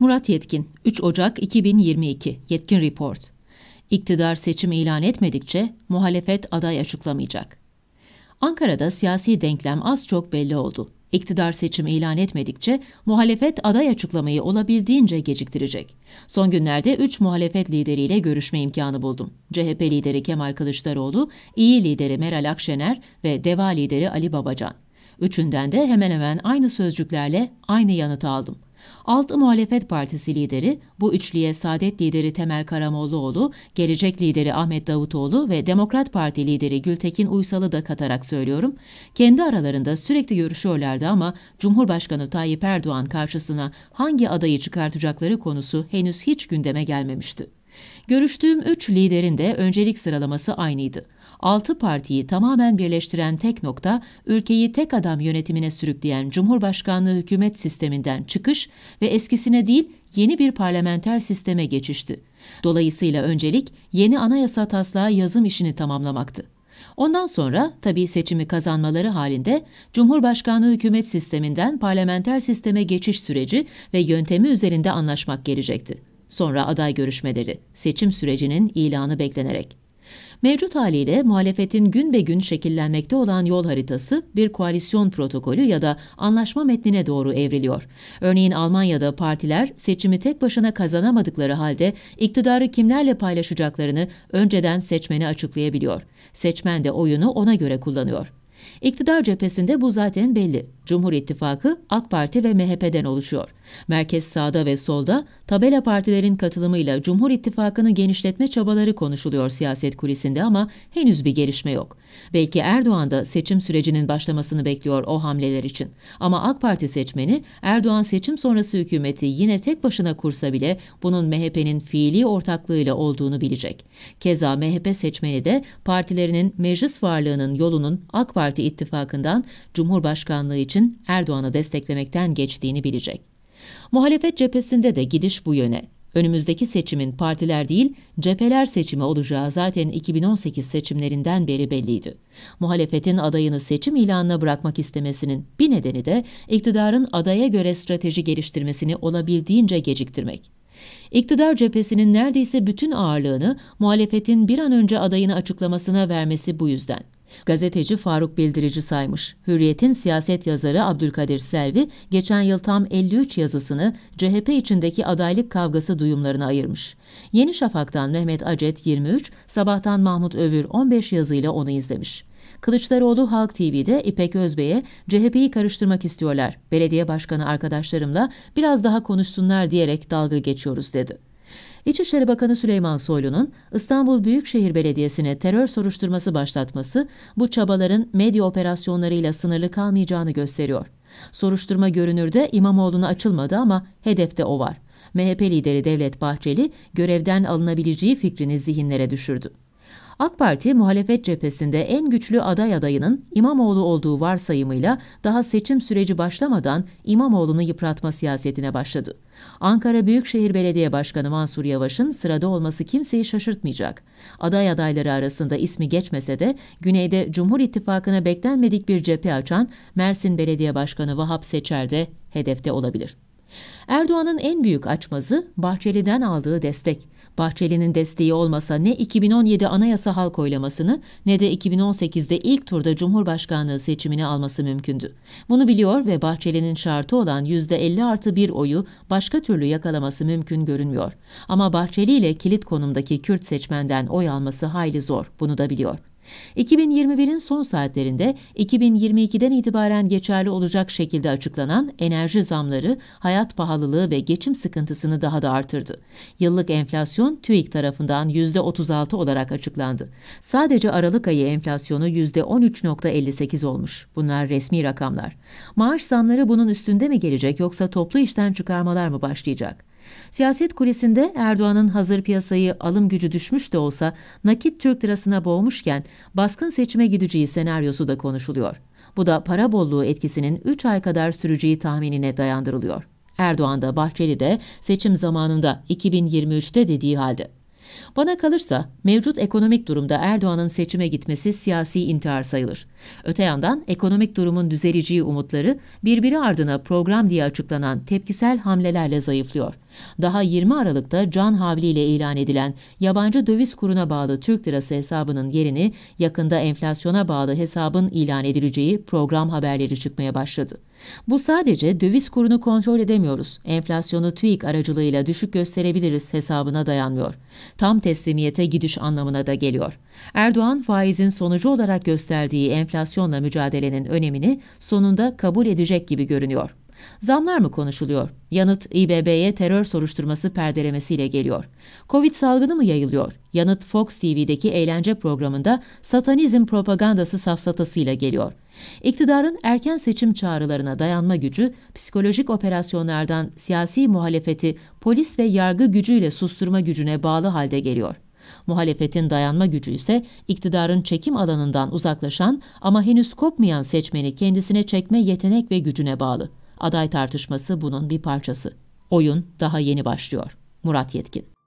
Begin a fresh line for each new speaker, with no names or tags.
Murat Yetkin, 3 Ocak 2022 Yetkin Report. İktidar seçim ilan etmedikçe muhalefet aday açıklamayacak. Ankara'da siyasi denklem az çok belli oldu. İktidar seçim ilan etmedikçe muhalefet aday açıklamayı olabildiğince geciktirecek. Son günlerde 3 muhalefet lideriyle görüşme imkanı buldum. CHP lideri Kemal Kılıçdaroğlu, İyi lideri Meral Akşener ve DEVA lideri Ali Babacan. Üçünden de hemen hemen aynı sözcüklerle aynı yanıtı aldım. Altı Muhalefet Partisi lideri, bu üçlüye Saadet lideri Temel Karamollaoğlu, Gelecek lideri Ahmet Davutoğlu ve Demokrat Parti lideri Gültekin Uysal'ı da katarak söylüyorum. Kendi aralarında sürekli görüşüyorlardı ama Cumhurbaşkanı Tayyip Erdoğan karşısına hangi adayı çıkartacakları konusu henüz hiç gündeme gelmemişti. Görüştüğüm üç liderin de öncelik sıralaması aynıydı. Altı partiyi tamamen birleştiren tek nokta ülkeyi tek adam yönetimine sürükleyen Cumhurbaşkanlığı hükümet sisteminden çıkış ve eskisine değil yeni bir parlamenter sisteme geçişti. Dolayısıyla öncelik yeni anayasa taslağı yazım işini tamamlamaktı. Ondan sonra tabii seçimi kazanmaları halinde Cumhurbaşkanlığı hükümet sisteminden parlamenter sisteme geçiş süreci ve yöntemi üzerinde anlaşmak gelecekti. Sonra aday görüşmeleri, seçim sürecinin ilanı beklenerek. Mevcut haliyle muhalefetin gün be gün şekillenmekte olan yol haritası bir koalisyon protokolü ya da anlaşma metnine doğru evriliyor. Örneğin Almanya'da partiler seçimi tek başına kazanamadıkları halde iktidarı kimlerle paylaşacaklarını önceden seçmene açıklayabiliyor. Seçmen de oyunu ona göre kullanıyor. İktidar cephesinde bu zaten belli. Cumhur İttifakı AK Parti ve MHP'den oluşuyor. Merkez sağda ve solda tabela partilerin katılımıyla Cumhur İttifakı'nı genişletme çabaları konuşuluyor siyaset kulisinde ama henüz bir gelişme yok. Belki Erdoğan da seçim sürecinin başlamasını bekliyor o hamleler için. Ama AK Parti seçmeni Erdoğan seçim sonrası hükümeti yine tek başına kursa bile bunun MHP'nin fiili ortaklığıyla olduğunu bilecek. Keza MHP seçmeni de partilerinin meclis varlığının yolunun AK Parti ittifakından Cumhurbaşkanlığı için Erdoğan'ı desteklemekten geçtiğini bilecek. Muhalefet cephesinde de gidiş bu yöne. Önümüzdeki seçimin partiler değil, cepheler seçimi olacağı zaten 2018 seçimlerinden beri belliydi. Muhalefetin adayını seçim ilanına bırakmak istemesinin bir nedeni de iktidarın adaya göre strateji geliştirmesini olabildiğince geciktirmek. İktidar cephesinin neredeyse bütün ağırlığını muhalefetin bir an önce adayını açıklamasına vermesi bu yüzden. Gazeteci Faruk Bildirici saymış. Hürriyet'in siyaset yazarı Abdülkadir Selvi geçen yıl tam 53 yazısını CHP içindeki adaylık kavgası duyumlarına ayırmış. Yeni Şafak'tan Mehmet Acet 23, Sabah'tan Mahmut Övür 15 yazıyla onu izlemiş. Kılıçdaroğlu Halk TV'de İpek Özbey'e CHP'yi karıştırmak istiyorlar. Belediye başkanı arkadaşlarımla biraz daha konuşsunlar diyerek dalga geçiyoruz dedi. İçişleri Bakanı Süleyman Soylu'nun İstanbul Büyükşehir Belediyesi'ne terör soruşturması başlatması bu çabaların medya operasyonlarıyla sınırlı kalmayacağını gösteriyor. Soruşturma görünürde İmamoğlu'na açılmadı ama hedefte o var. MHP lideri Devlet Bahçeli görevden alınabileceği fikrini zihinlere düşürdü. AK Parti muhalefet cephesinde en güçlü aday adayının İmamoğlu olduğu varsayımıyla daha seçim süreci başlamadan İmamoğlu'nu yıpratma siyasetine başladı. Ankara Büyükşehir Belediye Başkanı Mansur Yavaş'ın sırada olması kimseyi şaşırtmayacak. Aday adayları arasında ismi geçmese de güneyde Cumhur İttifakı'na beklenmedik bir cephe açan Mersin Belediye Başkanı Vahap Seçer de hedefte olabilir. Erdoğan'ın en büyük açmazı Bahçeli'den aldığı destek. Bahçeli'nin desteği olmasa ne 2017 anayasa halk oylamasını ne de 2018'de ilk turda Cumhurbaşkanlığı seçimini alması mümkündü. Bunu biliyor ve Bahçeli'nin şartı olan %50 artı 1 oyu başka türlü yakalaması mümkün görünmüyor. Ama Bahçeli ile kilit konumdaki Kürt seçmenden oy alması hayli zor, bunu da biliyor. 2021'in son saatlerinde 2022'den itibaren geçerli olacak şekilde açıklanan enerji zamları hayat pahalılığı ve geçim sıkıntısını daha da artırdı. Yıllık enflasyon TÜİK tarafından %36 olarak açıklandı. Sadece Aralık ayı enflasyonu %13.58 olmuş. Bunlar resmi rakamlar. Maaş zamları bunun üstünde mi gelecek yoksa toplu işten çıkarmalar mı başlayacak? Siyaset Kulesi'nde Erdoğan'ın hazır piyasayı alım gücü düşmüş de olsa nakit Türk lirasına boğmuşken baskın seçime gideceği senaryosu da konuşuluyor. Bu da para bolluğu etkisinin 3 ay kadar süreceği tahminine dayandırılıyor. Erdoğan da Bahçeli de seçim zamanında 2023'te dediği halde. Bana kalırsa mevcut ekonomik durumda Erdoğan'ın seçime gitmesi siyasi intihar sayılır. Öte yandan ekonomik durumun düzeleceği umutları birbiri ardına program diye açıklanan tepkisel hamlelerle zayıflıyor. Daha 20 Aralık'ta can havliyle ilan edilen yabancı döviz kuruna bağlı Türk lirası hesabının yerini yakında enflasyona bağlı hesabın ilan edileceği program haberleri çıkmaya başladı. Bu sadece döviz kurunu kontrol edemiyoruz, enflasyonu TÜİK aracılığıyla düşük gösterebiliriz hesabına dayanmıyor. Tam teslimiyete gidiş anlamına da geliyor. Erdoğan faizin sonucu olarak gösterdiği enflasyon enflasyonla mücadelenin önemini sonunda kabul edecek gibi görünüyor. Zamlar mı konuşuluyor? Yanıt İBB'ye terör soruşturması perdelemesiyle geliyor. Covid salgını mı yayılıyor? Yanıt Fox TV'deki eğlence programında satanizm propagandası safsatasıyla geliyor. İktidarın erken seçim çağrılarına dayanma gücü, psikolojik operasyonlardan siyasi muhalefeti polis ve yargı gücüyle susturma gücüne bağlı halde geliyor. Muhalefetin dayanma gücü ise iktidarın çekim alanından uzaklaşan ama henüz kopmayan seçmeni kendisine çekme yetenek ve gücüne bağlı. Aday tartışması bunun bir parçası. Oyun daha yeni başlıyor. Murat Yetkin